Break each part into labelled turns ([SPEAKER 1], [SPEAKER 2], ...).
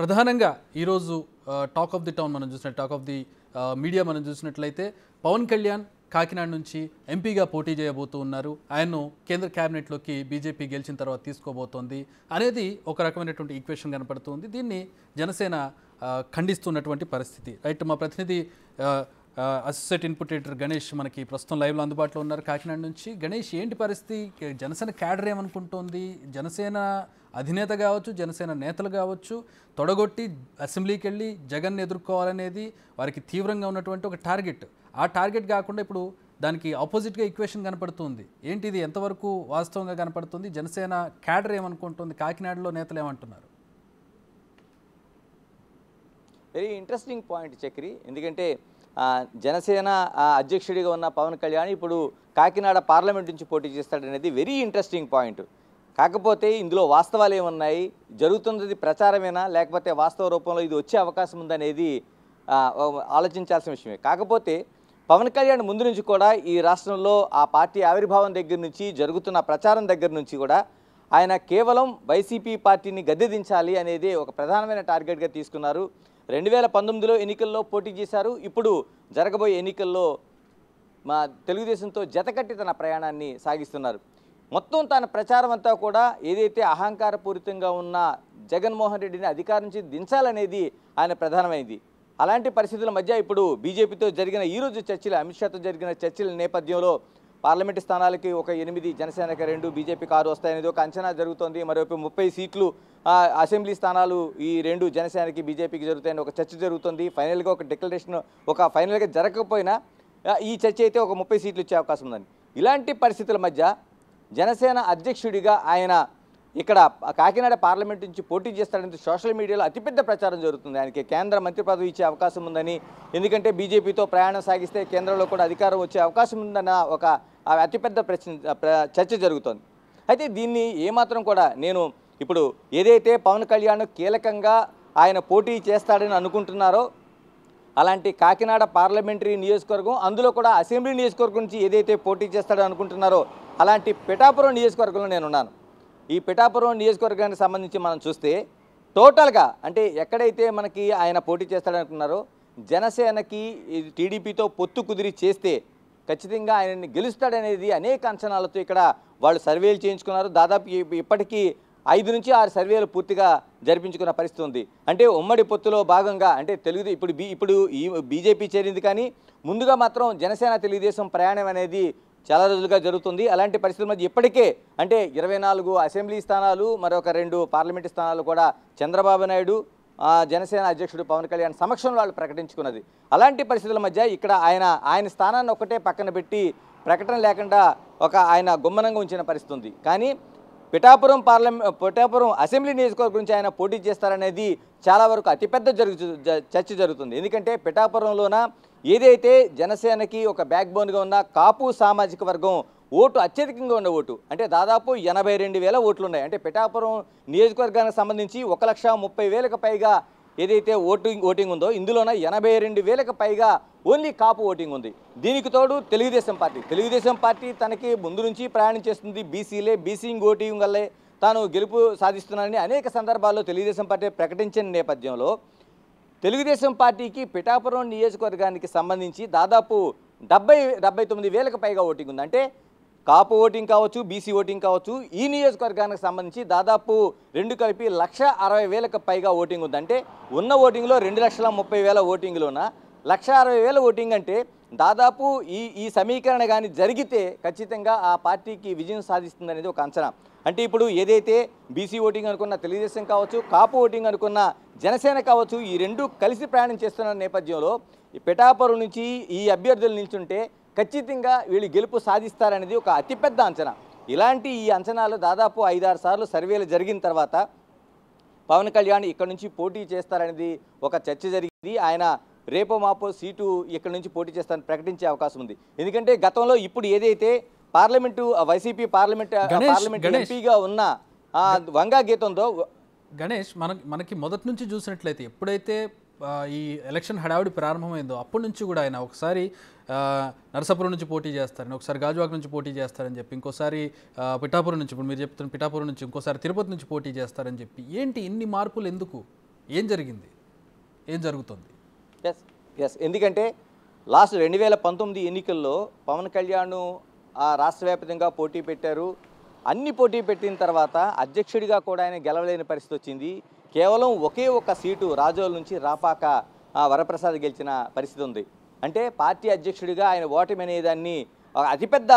[SPEAKER 1] ప్రధానంగా ఈరోజు talk of the town మనం చూసిన టాక్ ఆఫ్ ది మీడియా మనం చూసినట్లయితే పవన్ కళ్యాణ్ కాకినాడ నుంచి ఎంపీగా పోటీ చేయబోతూ ఉన్నారు ఆయన్ను కేంద్ర క్యాబినెట్లోకి బీజేపీ గెలిచిన తర్వాత తీసుకోబోతోంది అనేది ఒక రకమైనటువంటి ఈక్వేషన్ కనపడుతుంది దీన్ని జనసేన ఖండిస్తున్నటువంటి పరిస్థితి రైట్ మా ప్రతినిధి అసిస్టెంట్ ఇన్పుట్ ఎడిటర్ గణేష్ మనకి ప్రస్తుతం లైవ్లో అందుబాటులో ఉన్నారు కాకినాడ నుంచి గణేష్ ఏంటి పరిస్థితి జనసేన క్యాడర్ ఏమనుకుంటోంది జనసేన అధినేత కావచ్చు జనసేన నేతలు కావచ్చు తొడగొట్టి అసెంబ్లీకి వెళ్ళి జగన్ ఎదుర్కోవాలనేది వారికి తీవ్రంగా ఉన్నటువంటి ఒక టార్గెట్ ఆ టార్గెట్ కాకుండా ఇప్పుడు దానికి ఆపోజిట్గా ఈక్వేషన్ కనపడుతుంది ఏంటిది ఎంతవరకు వాస్తవంగా కనపడుతుంది జనసేన క్యాడర్ ఏమనుకుంటుంది కాకినాడలో నేతలు ఏమంటున్నారు
[SPEAKER 2] వెరీ ఇంట్రెస్టింగ్ పాయింట్ చక్రి ఎందుకంటే జనసేన అధ్యక్షుడిగా ఉన్న పవన్ కళ్యాణ్ ఇప్పుడు కాకినాడ పార్లమెంట్ నుంచి పోటీ చేస్తాడనేది వెరీ ఇంట్రెస్టింగ్ పాయింట్ కాకపోతే ఇందులో వాస్తవాలు ఏమున్నాయి జరుగుతున్నది ప్రచారమేనా లేకపోతే వాస్తవ రూపంలో ఇది వచ్చే అవకాశం ఉందనేది ఆలోచించాల్సిన విషయమే కాకపోతే పవన్ కళ్యాణ్ ముందు నుంచి కూడా ఈ రాష్ట్రంలో ఆ పార్టీ ఆవిర్భావం దగ్గర నుంచి జరుగుతున్న ప్రచారం దగ్గర నుంచి కూడా ఆయన కేవలం వైసీపీ పార్టీని గద్దెదించాలి అనేది ఒక ప్రధానమైన టార్గెట్గా తీసుకున్నారు రెండు వేల పంతొమ్మిదిలో ఎన్నికల్లో పోటీ చేశారు ఇప్పుడు జరగబోయే ఎన్నికల్లో మా తెలుగుదేశంతో జతకట్టి తన ప్రయాణాన్ని సాగిస్తున్నారు మొత్తం తన ప్రచారం అంతా కూడా ఏదైతే అహంకారపూరితంగా ఉన్న జగన్మోహన్ రెడ్డిని అధికారం నుంచి దించాలనేది ఆయన ప్రధానమైంది అలాంటి పరిస్థితుల మధ్య ఇప్పుడు బీజేపీతో జరిగిన ఈరోజు చర్చలు అమిత్ షాతో జరిగిన చర్చల నేపథ్యంలో పార్లమెంటు స్థానాలకి ఒక ఎనిమిది జనసేనకి రెండు బీజేపీకి ఆరు వస్తాయనేది ఒక అంచనా జరుగుతోంది మరోవైపు ముప్పై సీట్లు అసెంబ్లీ స్థానాలు ఈ రెండు జనసేనకి బీజేపీకి జరుగుతాయని ఒక చర్చ జరుగుతుంది ఫైనల్గా ఒక డిక్లరేషన్ ఒక ఫైనల్గా జరగకపోయినా ఈ చర్చ అయితే ఒక ముప్పై సీట్లు ఇచ్చే అవకాశం ఉందండి ఇలాంటి పరిస్థితుల మధ్య జనసేన అధ్యక్షుడిగా ఆయన ఇక్కడ కాకినాడ పార్లమెంట్ నుంచి పోటీ చేస్తాడని సోషల్ మీడియాలో అతిపెద్ద ప్రచారం జరుగుతుంది ఆయనకి కేంద్ర మంత్రి పదవి ఇచ్చే అవకాశం ఉందని ఎందుకంటే బీజేపీతో ప్రయాణం సాగిస్తే కేంద్రంలో కూడా అధికారం వచ్చే అవకాశం ఉందన్న ఒక అతిపెద్ద ప్రశ్న చర్చ జరుగుతోంది అయితే దీన్ని ఏమాత్రం కూడా నేను ఇప్పుడు ఏదైతే పవన్ కళ్యాణ్ కీలకంగా ఆయన పోటీ చేస్తాడని అనుకుంటున్నారో అలాంటి కాకినాడ పార్లమెంటరీ నియోజకవర్గం అందులో కూడా అసెంబ్లీ నియోజకవర్గం నుంచి ఏదైతే పోటీ చేస్తాడో అనుకుంటున్నారో అలాంటి పిఠాపురం నియోజకవర్గంలో నేనున్నాను ఈ పిఠాపురం నియోజకవర్గానికి సంబంధించి మనం చూస్తే టోటల్గా అంటే ఎక్కడైతే మనకి ఆయన పోటీ చేస్తాడనుకున్నారో జనసేనకి టీడీపీతో పొత్తు కుదిరి చేస్తే ఖచ్చితంగా ఆయనని గెలుస్తాడనేది అనేక అంచనాలతో ఇక్కడ వాళ్ళు సర్వేలు చేయించుకున్నారు దాదాపు ఇప్పటికీ ఐదు నుంచి ఆరు సర్వేలు పూర్తిగా జరిపించుకున్న పరిస్థితి ఉంది అంటే ఉమ్మడి పొత్తులో భాగంగా అంటే తెలుగు ఇప్పుడు బీ ఇప్పుడు ఈ బీజేపీ చేరింది కానీ ముందుగా మాత్రం జనసేన తెలుగుదేశం ప్రయాణం అనేది చాలా రోజులుగా జరుగుతుంది అలాంటి పరిస్థితుల మధ్య ఇప్పటికే అంటే ఇరవై నాలుగు అసెంబ్లీ స్థానాలు మరొక రెండు పార్లమెంటు స్థానాలు కూడా చంద్రబాబు నాయుడు జనసేన అధ్యక్షుడు పవన్ కళ్యాణ్ సమక్షంలో వాళ్ళు ప్రకటించుకున్నది అలాంటి పరిస్థితుల మధ్య ఇక్కడ ఆయన ఆయన స్థానాన్ని ఒకటే పక్కన పెట్టి ప్రకటన లేకుండా ఒక ఆయన గుమ్మనంగా ఉంచిన పరిస్థితి ఉంది కానీ పిఠాపురం పార్లమెంట్ పిఠాపురం అసెంబ్లీ నియోజకవర్గం గురించి ఆయన పోటీ చేస్తారనేది చాలా వరకు అతిపెద్ద జరుగు చర్చ జరుగుతుంది ఎందుకంటే పిఠాపురంలోన ఏదైతే జనసేనకి ఒక బ్యాక్ బోన్గా ఉన్న కాపు సామాజిక వర్గం ఓటు అత్యధికంగా ఉన్న ఓటు అంటే దాదాపు ఎనభై రెండు వేల ఓట్లు ఉన్నాయి అంటే పిఠాపురం నియోజకవర్గానికి సంబంధించి ఒక లక్ష ముప్పై వేలకు పైగా ఏదైతే ఓటింగ్ ఓటింగ్ ఉందో ఇందులోన ఎనభై రెండు వేలకు పైగా ఓన్లీ కాపు ఓటింగ్ ఉంది దీనికి తోడు తెలుగుదేశం పార్టీ తెలుగుదేశం పార్టీ తనకి ముందు నుంచి ప్రయాణం చేస్తుంది బీసీలే బీసీ ఓటింగ్ వల్లే తాను గెలుపు సాధిస్తున్నానని అనేక సందర్భాల్లో తెలుగుదేశం పార్టీ ప్రకటించిన నేపథ్యంలో తెలుగుదేశం పార్టీకి పిఠాపురం నియోజకవర్గానికి సంబంధించి దాదాపు డెబ్బై డెబ్బై తొమ్మిది వేలకు పైగా ఓటింగ్ ఉంది అంటే కాపు ఓటింగ్ కావచ్చు బీసీ ఓటింగ్ కావచ్చు ఈ నియోజకవర్గానికి సంబంధించి దాదాపు రెండు కలిపి లక్ష అరవై వేలకు పైగా ఓటింగ్ ఉందంటే ఉన్న ఓటింగ్లో రెండు లక్షల ముప్పై వేల ఓటింగ్లోన లక్ష అరవై వేల ఓటింగ్ అంటే దాదాపు ఈ ఈ సమీకరణ కానీ జరిగితే ఖచ్చితంగా ఆ పార్టీకి విజయం అనేది ఒక అంచనా అంటే ఇప్పుడు ఏదైతే బీసీ ఓటింగ్ అనుకున్న తెలుగుదేశం కావచ్చు కాపు ఓటింగ్ అనుకున్న జనసేన కావచ్చు ఈ రెండు కలిసి ప్రయాణం చేస్తున్న నేపథ్యంలో పిఠాపురం నుంచి ఈ అభ్యర్థులు నిల్చుంటే ఖచ్చితంగా వీళ్ళు గెలుపు సాధిస్తారనేది ఒక అతిపెద్ద అంచనా ఇలాంటి ఈ అంచనాలు దాదాపు ఐదారు సార్లు సర్వేలు జరిగిన తర్వాత పవన్ కళ్యాణ్ ఇక్కడ నుంచి పోటీ చేస్తారనేది ఒక చర్చ జరిగింది ఆయన రేపో మాపో సీటు ఇక్కడ నుంచి పోటీ చేస్తారని ప్రకటించే అవకాశం ఉంది ఎందుకంటే గతంలో ఇప్పుడు ఏదైతే పార్లమెంటు వైసీపీ పార్లమెంట్ పార్లమెంట్ ఎంపీగా ఉన్న వంగా గీతంతో
[SPEAKER 1] గణేష్ మన మనకి మొదటి నుంచి చూసినట్లయితే ఎప్పుడైతే ఈ ఎలక్షన్ హడావిడి ప్రారంభమైందో అప్పటి నుంచి కూడా ఆయన ఒకసారి నరసాపురం నుంచి పోటీ చేస్తారని ఒకసారి గాజువాక నుంచి పోటీ చేస్తారని చెప్పి ఇంకోసారి పిఠాపురం నుంచి ఇప్పుడు మీరు చెప్తున్న పిఠాపురం నుంచి ఇంకోసారి తిరుపతి నుంచి పోటీ చేస్తారని చెప్పి ఏంటి ఇన్ని మార్పులు ఎందుకు ఏం జరిగింది ఏం జరుగుతుంది ఎస్
[SPEAKER 2] ఎస్ ఎందుకంటే లాస్ట్ రెండు వేల పంతొమ్మిది ఎన్నికల్లో పవన్ కళ్యాణ్ రాష్ట్ర వ్యాప్తంగా పోటీ పెట్టారు అన్ని పోటీ పెట్టిన తర్వాత అధ్యక్షుడిగా కూడా ఆయన గెలవలేని పరిస్థితి వచ్చింది కేవలం ఒకే ఒక సీటు రాజోల నుంచి రాపాక వరప్రసాద్ గెలిచిన పరిస్థితి ఉంది అంటే పార్టీ అధ్యక్షుడిగా ఆయన ఓటమి అనేదాన్ని అతిపెద్ద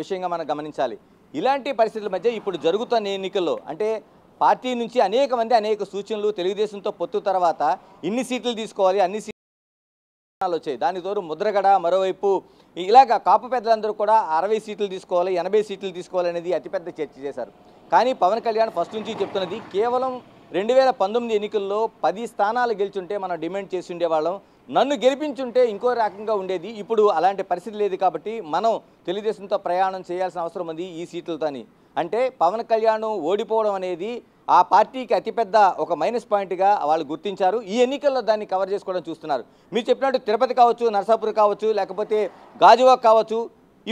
[SPEAKER 2] విషయంగా మనం గమనించాలి ఇలాంటి పరిస్థితుల మధ్య ఇప్పుడు జరుగుతున్న ఎన్నికల్లో అంటే పార్టీ నుంచి అనేక మంది అనేక సూచనలు తెలుగుదేశంతో పొత్తు తర్వాత ఇన్ని సీట్లు తీసుకోవాలి అన్ని వచ్చాయి దాని తోడు ముద్రగడ మరోవైపు ఇలాగ కాపు పెద్దలందరూ కూడా అరవై సీట్లు తీసుకోవాలి ఎనభై సీట్లు తీసుకోవాలనేది అతిపెద్ద చర్చ చేశారు కానీ పవన్ కళ్యాణ్ ఫస్ట్ నుంచి చెప్తున్నది కేవలం రెండు వేల పంతొమ్మిది ఎన్నికల్లో పది స్థానాలు గెలిచుంటే మనం డిమాండ్ చేసి ఉండేవాళ్ళం నన్ను గెలిపించుంటే ఇంకో రకంగా ఉండేది ఇప్పుడు అలాంటి పరిస్థితి లేదు కాబట్టి మనం తెలుగుదేశంతో ప్రయాణం చేయాల్సిన అవసరం ఉంది ఈ సీట్లతో అంటే పవన్ కళ్యాణ్ ఓడిపోవడం అనేది ఆ పార్టీకి అతిపెద్ద ఒక మైనస్ పాయింట్గా వాళ్ళు గుర్తించారు ఈ ఎన్నికల్లో దాన్ని కవర్ చేసుకోవడం చూస్తున్నారు మీరు చెప్పినట్టు తిరుపతి కావచ్చు నర్సాపూర్ కావచ్చు లేకపోతే గాజువాక్ కావచ్చు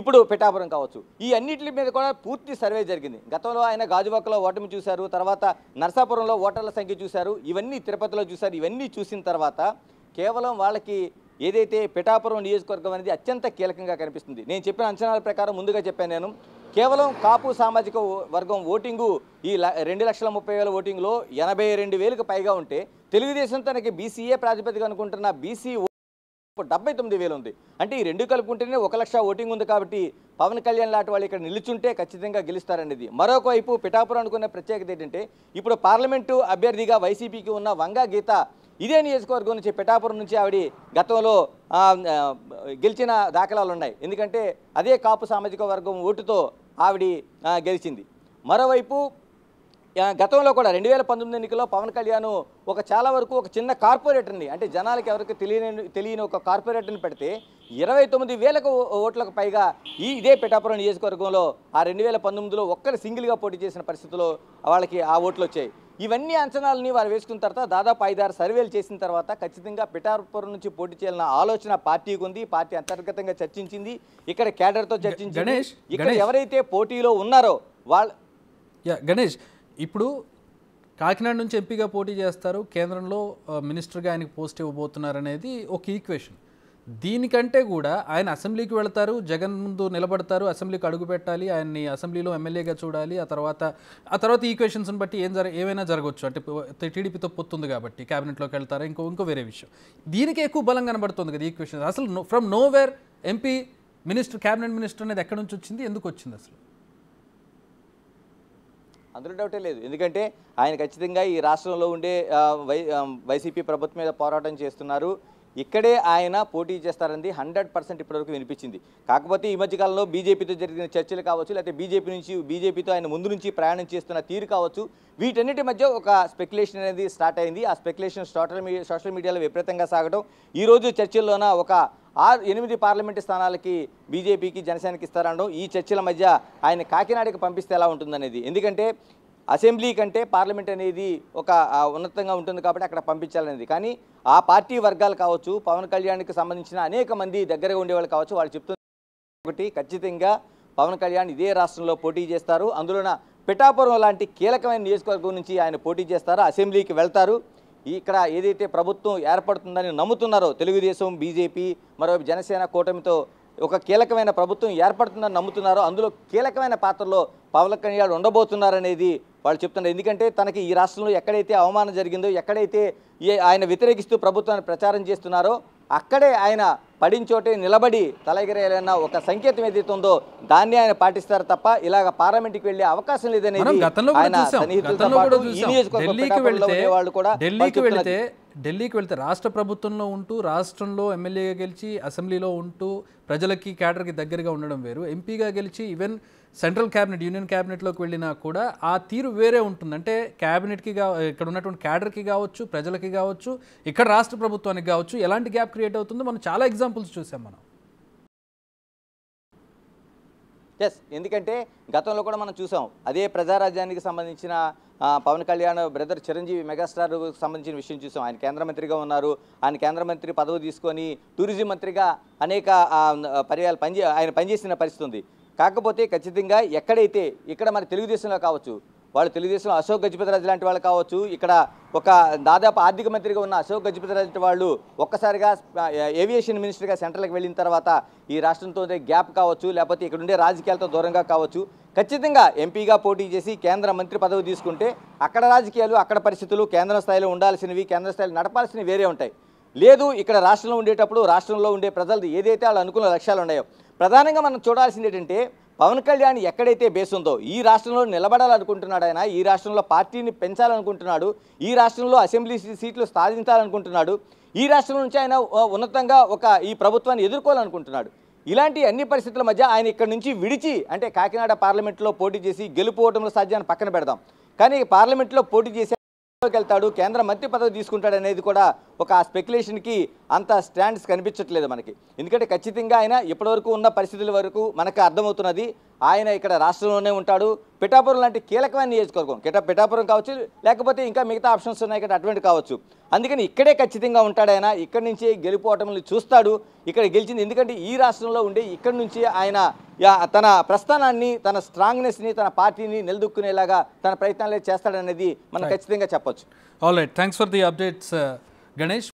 [SPEAKER 2] ఇప్పుడు పిఠాపురం కావచ్చు ఈ అన్నింటి మీద కూడా పూర్తి సర్వే జరిగింది గతంలో ఆయన గాజువాకలో ఓటమి చూశారు తర్వాత నర్సాపురంలో ఓటర్ల సంఖ్య చూశారు ఇవన్నీ తిరుపతిలో చూశారు ఇవన్నీ చూసిన తర్వాత కేవలం వాళ్ళకి ఏదైతే పిఠాపురం నియోజకవర్గం అనేది అత్యంత కీలకంగా కనిపిస్తుంది నేను చెప్పిన అంచనాల ప్రకారం ముందుగా చెప్పాను నేను కేవలం కాపు సామాజిక వర్గం ఓటింగు ఈ రెండు లక్షల ముప్పై వేల ఓటింగ్లో ఎనభై రెండు వేలకు పైగా ఉంటే తెలుగుదేశం తనకి బీసీఏ ప్రాతిపదిక అనుకుంటున్న బీసీ డెబ్బై తొమ్మిది వేలు ఉంది అంటే ఈ రెండు కలుపుకుంటేనే ఒక లక్ష ఓటింగ్ ఉంది కాబట్టి పవన్ కళ్యాణ్ లాంటి వాళ్ళు ఇక్కడ నిలుచుంటే ఖచ్చితంగా గెలుస్తారనేది మరొక వైపు పిఠాపురం అనుకునే ప్రత్యేకత ఏంటంటే ఇప్పుడు పార్లమెంటు అభ్యర్థిగా వైసీపీకి ఉన్న వంగా గీత ఇదే నియోజకవర్గం నుంచి పిఠాపురం నుంచి ఆవిడ గతంలో గెలిచిన దాఖలాలు ఉన్నాయి ఎందుకంటే అదే కాపు సామాజిక వర్గం ఓటుతో ఆవిడ గెలిచింది మరోవైపు గతంలో కూడా రెండు వేల పంతొమ్మిది ఎన్నికల్లో పవన్ కళ్యాణ్ ఒక చాలా వరకు ఒక చిన్న కార్పొరేటర్ని అంటే జనాలకి ఎవరికి తెలియని తెలియని ఒక కార్పొరేటర్ని పెడితే ఇరవై తొమ్మిది వేలకు ఓట్లకు పైగా ఈ ఇదే పిఠాపురం నియోజకవర్గంలో ఆ రెండు వేల పంతొమ్మిదిలో ఒక్కరు సింగిల్గా పోటీ చేసిన పరిస్థితుల్లో వాళ్ళకి ఆ ఓట్లు వచ్చాయి ఇవన్నీ అంచనాలని వారు వేసుకున్న తర్వాత దాదాపు ఐదారు సర్వేలు చేసిన తర్వాత ఖచ్చితంగా పిఠాపురం నుంచి పోటీ చేయాలన్న ఆలోచన పార్టీకి ఉంది పార్టీ అంతర్గతంగా చర్చించింది ఇక్కడ కేడర్తో చర్చించింది ఇక్కడ ఎవరైతే పోటీలో ఉన్నారో వాళ్ళ
[SPEAKER 1] గణేష్ ఇప్పుడు కాకినాడ నుంచి ఎంపీగా పోటీ చేస్తారు కేంద్రంలో మినిస్టర్గా ఆయనకు పోస్ట్ ఇవ్వబోతున్నారు అనేది ఒక ఈక్వేషన్ దీనికంటే కూడా ఆయన అసెంబ్లీకి వెళతారు జగన్ ముందు నిలబడతారు అసెంబ్లీకి అడుగు పెట్టాలి ఆయన్ని అసెంబ్లీలో ఎమ్మెల్యేగా చూడాలి ఆ తర్వాత ఆ తర్వాత ఈక్వేషన్స్ని బట్టి ఏం జర ఏమైనా జరగవచ్చు అంటే టీడీపీతో పొత్తుంది కాబట్టి క్యాబినెట్లోకి వెళ్తారా ఇంకో ఇంకో వేరే విషయం దీనికి ఎక్కువ బలం కనబడుతుంది కదా ఈక్వేషన్ అసలు from nowhere MP minister cabinet minister అనేది ఎక్కడి నుంచి వచ్చింది ఎందుకు వచ్చింది అసలు
[SPEAKER 2] అందులో డౌటే లేదు ఎందుకంటే ఆయన ఖచ్చితంగా ఈ రాష్ట్రంలో ఉండే వై వైసీపీ ప్రభుత్వం మీద పోరాటం చేస్తున్నారు ఇక్కడే ఆయన పోటీ చేస్తారని హండ్రెడ్ పర్సెంట్ ఇప్పటివరకు వినిపించింది కాకపోతే ఈ మధ్యకాలంలో బీజేపీతో జరిగిన చర్చలు కావచ్చు లేకపోతే బీజేపీ నుంచి బీజేపీతో ఆయన ముందు నుంచి ప్రయాణం చేస్తున్న తీరు కావచ్చు వీటన్నిటి మధ్య ఒక స్పెక్యులేషన్ అనేది స్టార్ట్ అయింది ఆ స్పెక్యులేషన్ సోషల్ మీడియా సోషల్ మీడియాలో విపరీతంగా సాగడం ఈరోజు చర్చల్లోన ఒక ఆరు ఎనిమిది పార్లమెంటు స్థానాలకి బీజేపీకి జనసేనకి ఇస్తారనడం ఈ చర్చల మధ్య ఆయన కాకినాడకి పంపిస్తే ఎలా ఉంటుందనేది ఎందుకంటే అసెంబ్లీ కంటే పార్లమెంట్ అనేది ఒక ఉన్నతంగా ఉంటుంది కాబట్టి అక్కడ పంపించాలనేది కానీ ఆ పార్టీ వర్గాలు కావచ్చు పవన్ కళ్యాణ్కి సంబంధించిన అనేక మంది దగ్గరగా ఉండేవాళ్ళు కావచ్చు వాళ్ళు చెప్తున్నారు ఒకటి ఖచ్చితంగా పవన్ కళ్యాణ్ ఇదే రాష్ట్రంలో పోటీ చేస్తారు అందులోన పిఠాపురం లాంటి కీలకమైన నియోజకవర్గం నుంచి ఆయన పోటీ చేస్తారు అసెంబ్లీకి వెళ్తారు ఇక్కడ ఏదైతే ప్రభుత్వం ఏర్పడుతుందని నమ్ముతున్నారో తెలుగుదేశం బీజేపీ మరో జనసేన కూటమితో ఒక కీలకమైన ప్రభుత్వం ఏర్పడుతుందని నమ్ముతున్నారో అందులో కీలకమైన పాత్రలో పవన్ కళ్యాణ్ ఉండబోతున్నారనేది వాళ్ళు చెప్తున్నారు ఎందుకంటే తనకి ఈ రాష్ట్రంలో ఎక్కడైతే అవమానం జరిగిందో ఎక్కడైతే ఏ ఆయన వ్యతిరేకిస్తూ ప్రభుత్వాన్ని ప్రచారం చేస్తున్నారో అక్కడే ఆయన పడించోటే నిలబడి తలగిరేయాలన్న ఒక సంకేతం ఏదైతే ఉందో దాన్ని ఆయన పాటిస్తారు తప్ప ఇలాగ పార్లమెంట్కి వెళ్ళే అవకాశం లేదని ఆయన సన్నిహితులతో ఢిల్లీకి వెళ్తే
[SPEAKER 1] ఢిల్లీకి వెళ్తే రాష్ట్ర ప్రభుత్వంలో ఉంటూ రాష్ట్రంలో ఎమ్మెల్యేగా గెలిచి అసెంబ్లీలో ఉంటూ ప్రజలకి కేడర్కి దగ్గరగా ఉండడం వేరు ఎంపీగా గెలిచి ఈవెన్ సెంట్రల్ క్యాబినెట్ యూనియన్ క్యాబినెట్లోకి వెళ్ళినా కూడా ఆ తీరు వేరే ఉంటుంది అంటే క్యాబినెట్కి కా ఇక్కడ ఉన్నటువంటి క్యాడర్కి కావచ్చు ప్రజలకి కావచ్చు ఇక్కడ రాష్ట్ర ప్రభుత్వానికి కావచ్చు ఎలాంటి గ్యాప్ క్రియేట్ అవుతుందో మనం చాలా ఎగ్జాంపుల్స్ చూసాం మనం ఎస్
[SPEAKER 2] ఎందుకంటే గతంలో కూడా మనం చూసాం అదే ప్రజారాజ్యానికి సంబంధించిన పవన్ కళ్యాణ్ బ్రదర్ చిరంజీవి మెగాస్టార్ సంబంధించిన విషయం చూసాం ఆయన కేంద్ర మంత్రిగా ఉన్నారు ఆయన కేంద్ర మంత్రి పదవి తీసుకొని టూరిజం మంత్రిగా అనేక పర్యాలు పనిచే ఆయన పనిచేసిన పరిస్థితి ఉంది కాకపోతే ఖచ్చితంగా ఎక్కడైతే ఇక్కడ మన తెలుగుదేశంలో కావచ్చు వాళ్ళు తెలుగుదేశంలో అశోక్ గజపతిరాజు లాంటి వాళ్ళు కావచ్చు ఇక్కడ ఒక దాదాపు ఆర్థిక మంత్రిగా ఉన్న అశోక్ గజపతిరాజు వాళ్ళు ఒక్కసారిగా ఏవియేషన్ మినిస్టర్గా సెంట్రల్కి వెళ్ళిన తర్వాత ఈ రాష్ట్రంతో గ్యాప్ కావచ్చు లేకపోతే ఇక్కడ ఉండే రాజకీయాలతో దూరంగా కావచ్చు ఖచ్చితంగా ఎంపీగా పోటీ చేసి కేంద్ర మంత్రి పదవి తీసుకుంటే అక్కడ రాజకీయాలు అక్కడ పరిస్థితులు కేంద్ర స్థాయిలో ఉండాల్సినవి కేంద్ర స్థాయిలో నడపాల్సినవి వేరే ఉంటాయి లేదు ఇక్కడ రాష్ట్రంలో ఉండేటప్పుడు రాష్ట్రంలో ఉండే ప్రజలు ఏదైతే వాళ్ళు అనుకున్న లక్ష్యాలు ఉన్నాయో ప్రధానంగా మనం చూడాల్సింది ఏంటంటే పవన్ కళ్యాణ్ ఎక్కడైతే బేస్ ఉందో ఈ రాష్ట్రంలో నిలబడాలనుకుంటున్నాడు ఆయన ఈ రాష్ట్రంలో పార్టీని పెంచాలనుకుంటున్నాడు ఈ రాష్ట్రంలో అసెంబ్లీ సీట్లు సాధించాలనుకుంటున్నాడు ఈ రాష్ట్రం నుంచి ఆయన ఉన్నతంగా ఒక ఈ ప్రభుత్వాన్ని ఎదుర్కోవాలనుకుంటున్నాడు ఇలాంటి అన్ని పరిస్థితుల మధ్య ఆయన ఇక్కడ నుంచి విడిచి అంటే కాకినాడ పార్లమెంట్లో పోటీ చేసి గెలుపు ఓటముల సాధ్యాన్ని పక్కన పెడదాం కానీ పార్లమెంట్లో పోటీ చేసే వెళ్తాడు కేంద్ర మంత్రి పదవి తీసుకుంటాడు అనేది కూడా ఒక స్పెక్యులేషన్కి అంత స్టాండ్స్ కనిపించట్లేదు మనకి ఎందుకంటే ఖచ్చితంగా ఆయన ఇప్పటివరకు ఉన్న పరిస్థితుల వరకు మనకు అర్థమవుతున్నది ఆయన ఇక్కడ రాష్ట్రంలోనే ఉంటాడు పిఠాపురం లాంటి కీలకమైన నియోజకవర్గం కేటా పిఠాపురం కావచ్చు లేకపోతే ఇంకా మిగతా ఆప్షన్స్ ఉన్నాయి కదా అటువంటి కావచ్చు అందుకని ఇక్కడే ఖచ్చితంగా ఉంటాడు ఆయన ఇక్కడి నుంచి గెలుపోవటంని చూస్తాడు ఇక్కడ గెలిచింది ఎందుకంటే ఈ రాష్ట్రంలో ఉండే ఇక్కడి నుంచి ఆయన తన ప్రస్థానాన్ని తన స్ట్రాంగ్నెస్ని తన పార్టీని నిలదొక్కునేలాగా తన ప్రయత్నాలు చేస్తాడనేది మనం ఖచ్చితంగా చెప్పొచ్చు
[SPEAKER 1] all right thanks for the updates Ganesh